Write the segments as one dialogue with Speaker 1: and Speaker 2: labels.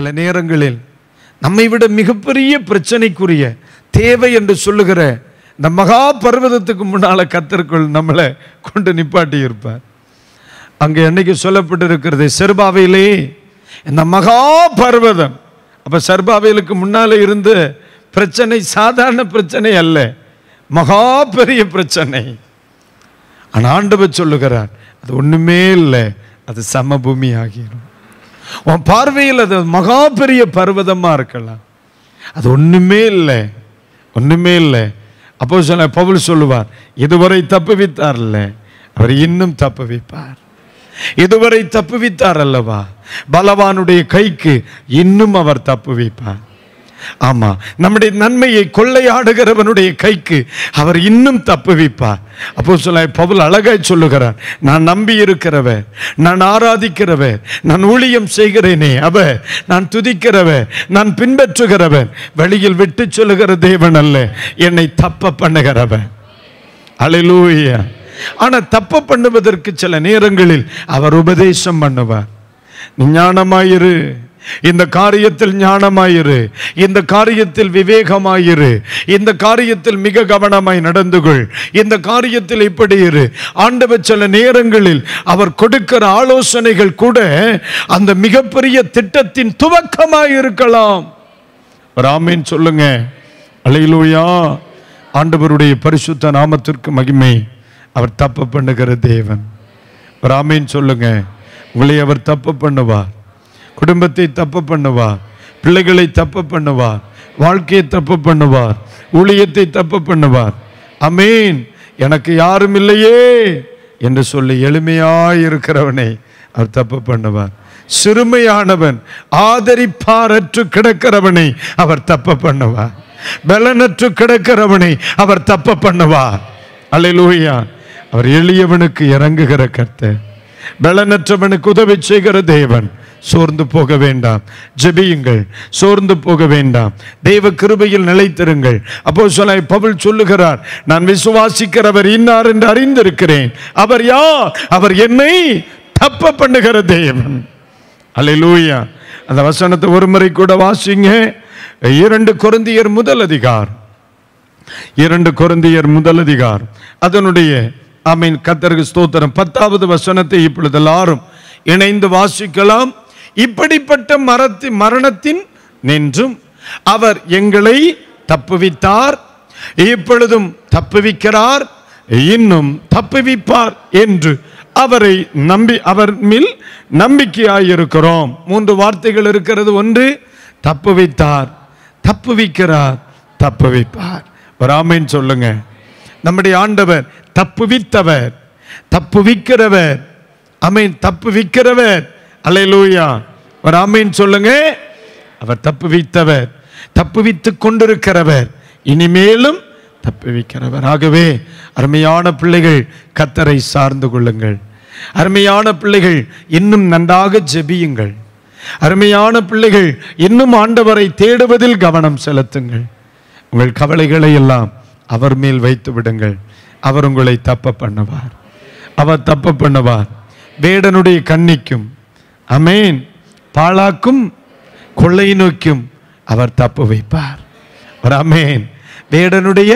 Speaker 1: சில நேரங்களில் நம்மை விட மிகப்பெரிய பிரச்சனைக்குரிய தேவை என்று சொல்லுகிற இந்த மகா பர்வதத்துக்கு முன்னால் கத்திற்குள் நம்மளை கொண்டு நிப்பாட்டி இருப்பார் அங்கே என்னைக்கு சொல்லப்பட்டிருக்கிறது செர்பாவையிலே இந்த மகா பர்வதம் அப்போ சர்பாவையிலுக்கு முன்னால் இருந்து பிரச்சனை சாதாரண பிரச்சனை அல்ல மகா பெரிய பிரச்சனை ஆனால் ஆண்டவர் சொல்லுகிறார் அது ஒன்றுமே இல்லை அது சமபூமி ஆகிடும் உன் பார்வையில் அது மகா பெரிய பர்வதமாக இருக்கலாம் அது ஒன்றுமே இல்லை ஒன்றுமே இல்லை அப்போ சொல்ல பவுல் சொல்லுவார் இதுவரை இல்லை அவர் இன்னும் தப்புவிப்பார் இதுவரை தப்புவித்தார் அல்லவா பலவானுடைய கைக்கு இன்னும் அவர் தப்புவிப்பார் ஆமா நம்முடைய நன்மையை கொள்ளையாடுகிறவனுடைய கைக்கு அவர் இன்னும் தப்புவிப்பார் அப்போ சொல்ல பவுல் அழகாய் சொல்லுகிறார் நான் நம்பி இருக்கிறவ நான் ஆராதிக்கிறவ நான் ஊழியம் செய்கிறேனே அவ நான் துதிக்கிறவ நான் பின்பற்றுகிறவன் வழியில் விட்டு சொல்லுகிற தேவன் அல்ல என்னை தப்ப பண்ணுகிறவன் அழிலூய ஆனால் தப்ப பண்ணுவதற்கு சில நேரங்களில் அவர் உபதேசம் பண்ணுவார் ஞானமாயிரு இந்த காரியத்தில் ஞானமாயிரு இந்த காரியத்தில் விவேகமாயிரு இந்த காரியத்தில் மிக கவனமாய் நடந்து கொள் இந்த காரியத்தில் இப்படி இரு ஆண்டவர் சில நேரங்களில் அவர் கொடுக்கிற ஆலோசனைகள் கூட அந்த மிகப்பெரிய திட்டத்தின் துவக்கமாய் இருக்கலாம் ராமேன் சொல்லுங்க அலையிலூயா ஆண்டவருடைய பரிசுத்த நாமத்திற்கு மகிமை அவர் தப்பு பண்ணுகிற தேவன் ராமின் சொல்லுங்க உங்களை அவர் தப்பு பண்ணுவார் குடும்பத்தை தப்பு பண்ணுவார் பிள்ளைகளை தப்பு பண்ணுவார் வாழ்க்கையை தப்பு பண்ணுவார் ஊழியத்தை தப்பு பண்ணுவார் அமீன் எனக்கு யாரும் இல்லையே என்று சொல்லி எளிமையாயிருக்கிறவனை அவர் தப்பு பண்ணுவார் சிறுமையானவன் ஆதரிப்பாரற்று கிடக்கிறவனை அவர் தப்பு பண்ணுவார் பலனற்று கிடக்கிறவனை அவர் தப்பு பண்ணுவார் அலையிலூயா அவர் எளியவனுக்கு இறங்குகிற கர்த்தர் பலனற்றவனுக்கு உதவி செய்கிற தேவன் சோர்ந்து போக வேண்டாம் ஜெபியுங்கள் சோர்ந்து போக வேண்டாம் தெய்வ கிருபையில் நிலைத்திருங்கள் அப்போ சொல்ல பவுல் சொல்லுகிறார் நான் விசுவாசிக்கிறவர் இன்னார் என்று அறிந்திருக்கிறேன் அவர் யா அவர் என்னை தப்ப பண்ணுகிற தேவன் லூயா அந்த வசனத்தை ஒரு முறை கூட வாசிங்க இரண்டு குருந்தியர் முதல் அதிகார் இரண்டு குருந்தியர் முதல் அதிகார் அதனுடைய ஐ மீன் கத்தருக்கு ஸ்தோத்திரம் பத்தாவது வசனத்தை இப்பொழுது எல்லாரும் இணைந்து வாசிக்கலாம் இப்படிப்பட்ட மரத்தி மரணத்தின் நின்றும் அவர் எங்களை தப்புவித்தார் இப்பொழுதும் தப்புவிக்கிறார் இன்னும் தப்புவிப்பார் என்று அவரை நம்பி அவர் மேல் நம்பிக்கையாயிருக்கிறோம் மூன்று வார்த்தைகள் இருக்கிறது ஒன்று தப்புவித்தார் தப்புவிக்கிறார் தப்புவிப்பார் ராமன் சொல்லுங்க நம்முடைய ஆண்டவர் தப்புவித்தவர் தப்புவிக்கிறவர் அமை தப்புவிக்கிறவர் அலையலூயா ஒரு ஆமின்னு சொல்லுங்க அவர் தப்புவித்தவர் தப்புவித்து கொண்டிருக்கிறவர் இனிமேலும் தப்புவிக்கிறவர் ஆகவே அருமையான பிள்ளைகள் கத்தரை சார்ந்து கொள்ளுங்கள் அருமையான பிள்ளைகள் இன்னும் நன்றாக ஜெபியுங்கள் அருமையான பிள்ளைகள் இன்னும் ஆண்டவரை தேடுவதில் கவனம் செலுத்துங்கள் உங்கள் கவலைகளை எல்லாம் அவர் மேல் வைத்து விடுங்கள் அவர் உங்களை தப்ப பண்ணுவார் அவர் தப்ப பண்ணுவார் வேடனுடைய கண்ணிக்கும் அமேன் பாழாக்கும் கொள்ளை நோக்கும் அவர் தப்பு வைப்பார் ஒரு அமேன் வேடனுடைய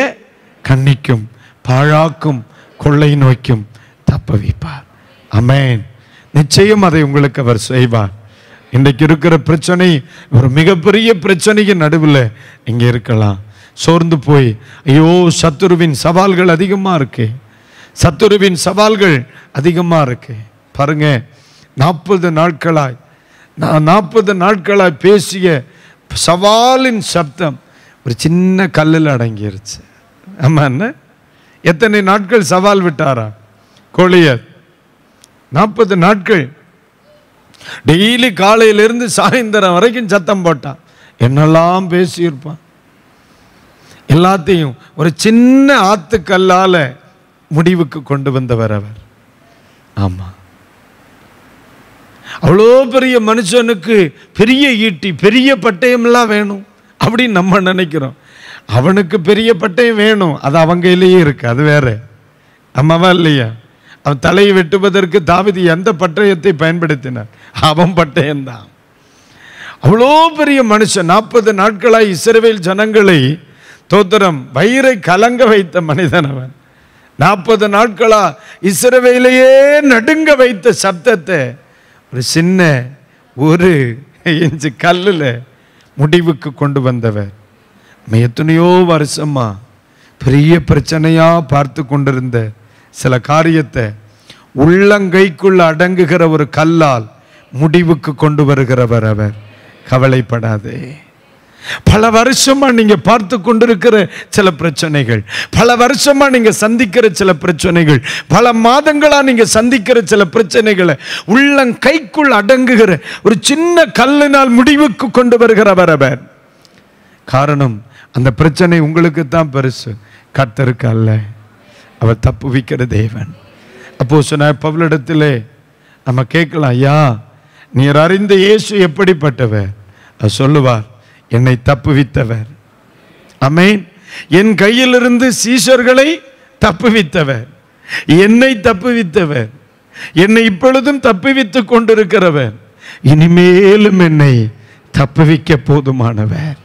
Speaker 1: கண்ணிக்கும் பாழாக்கும் கொள்ளை நோக்கும் தப்ப வைப்பார் அமேன் நிச்சயம் அதை உங்களுக்கு அவர் செய்வார் இன்றைக்கு இருக்கிற பிரச்சனை ஒரு மிகப்பெரிய பிரச்சனைக்கு நடுவில் இங்கே இருக்கலாம் சோர்ந்து போய் ஐயோ சத்துருவின் சவால்கள் அதிகமாக இருக்கு சத்துருவின் சவால்கள் அதிகமாக இருக்கு பாருங்கள் நாற்பது நாட்களாய் நான் நாற்பது நாட்களாய் பேசிய சவாலின் சப்தம் ஒரு சின்ன கல்லில் அடங்கிருச்சு ஆமாண்ண எத்தனை நாட்கள் சவால் விட்டாரா கோழியர் நாற்பது நாட்கள் டெய்லி காலையிலிருந்து சாயந்தரம் வரைக்கும் சத்தம் போட்டான் என்னெல்லாம் பேசியிருப்பான் எல்லாத்தையும் ஒரு சின்ன ஆத்துக்கல்லால் முடிவுக்கு கொண்டு வந்தவர் அவர் ஆமாம் அவ்வளோ பெரிய மனுஷனுக்கு பெரிய ஈட்டி பெரிய பட்டயம்லாம் வேணும் அப்படின்னு நம்ம நினைக்கிறோம் அவனுக்கு பெரிய பட்டயம் வேணும் அது அவங்க இல்லையே இருக்குது அது வேற நம்மவா இல்லையா அவன் தலையை வெட்டுவதற்கு தாவிதி எந்த பட்டயத்தை பயன்படுத்தினான் அவன் பட்டயம்தான் அவ்வளோ பெரிய மனுஷன் நாற்பது நாட்களாக இஸ்ரேல் ஜனங்களை தோத்திரம் வயிறை கலங்க வைத்த மனிதன் அவன் நாற்பது நாட்களாக இஸ்ரவேலையே நடுங்க வைத்த சப்தத்தை ஒரு சின்ன ஒரு இன்ச்சு கல்லில் முடிவுக்கு கொண்டு வந்தவர் எத்தனையோ வருஷமா பெரிய பிரச்சனையாக பார்த்து கொண்டிருந்த சில காரியத்தை உள்ளங்கைக்குள் அடங்குகிற ஒரு கல்லால் முடிவுக்கு கொண்டு வருகிறவர் அவர் கவலைப்படாதே பல வருஷமாக நீங்கள் பார்த்து கொண்டிருக்கிற சில பிரச்சனைகள் பல வருஷமாக நீங்கள் சந்திக்கிற சில பிரச்சனைகள் பல மாதங்களாக நீங்கள் சந்திக்கிற சில பிரச்சனைகளை உள்ளம் கைக்குள் அடங்குகிற ஒரு சின்ன கல்லினால் முடிவுக்கு கொண்டு வருகிறவர் அவர் காரணம் அந்த பிரச்சனை உங்களுக்கு தான் பெருசு கத்தருக்கு அல்ல அவர் தப்பு வைக்கிற தேவன் அப்போ சொன்ன பவுலிடத்தில் நம்ம கேட்கலாம் ஐயா நீர் அறிந்த இயேசு எப்படிப்பட்டவர் சொல்லுவார் என்னை தப்புவித்தவர் அமேன் என் கையிலிருந்து சீஷர்களை தப்புவித்தவர் என்னை தப்புவித்தவர் என்னை இப்பொழுதும் தப்புவித்துக் கொண்டிருக்கிறவர் இனிமேலும் என்னை தப்புவிக்க போதுமானவர்